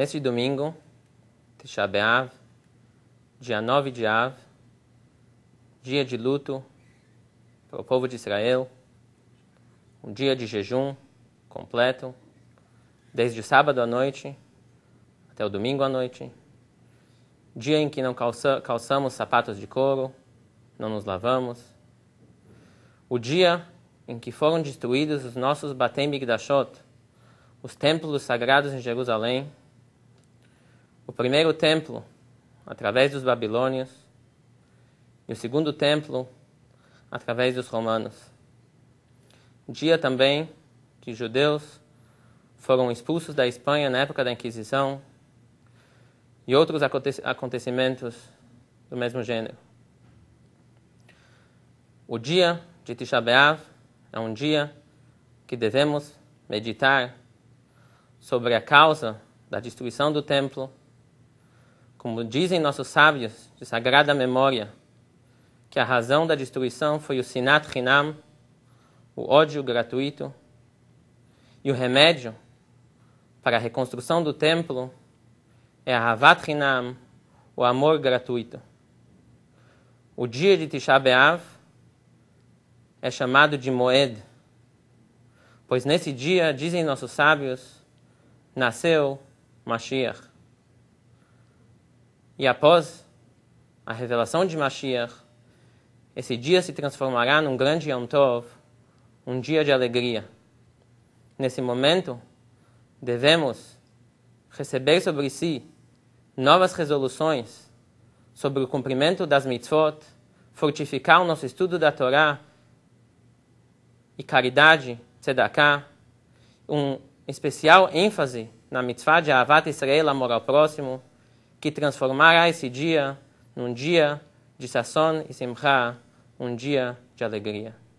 Neste domingo, Tisha B'Av, dia 9 de Av, dia de luto para o povo de Israel, um dia de jejum completo, desde o sábado à noite até o domingo à noite, dia em que não calça, calçamos sapatos de couro, não nos lavamos, o dia em que foram destruídos os nossos Batem Migdashot, os templos sagrados em Jerusalém, o primeiro templo através dos babilônios e o segundo templo através dos romanos. Dia também que judeus foram expulsos da Espanha na época da Inquisição e outros acontecimentos do mesmo gênero. O dia de Tisha B'Av é um dia que devemos meditar sobre a causa da destruição do templo como dizem nossos sábios de sagrada memória, que a razão da destruição foi o sinat rinam, o ódio gratuito, e o remédio para a reconstrução do templo é a havat rinam, o amor gratuito. O dia de Tisha B'Av é chamado de Moed, pois nesse dia, dizem nossos sábios, nasceu Mashiach. E após a revelação de Mashiach, esse dia se transformará num grande Yom Tov, um dia de alegria. Nesse momento, devemos receber sobre si novas resoluções sobre o cumprimento das mitzvot, fortificar o nosso estudo da Torá e caridade, tzedakah, um especial ênfase na mitzvah de Avat Israel, amor ao próximo, que transformará esse dia num dia de sasson e simcha, um dia de alegria.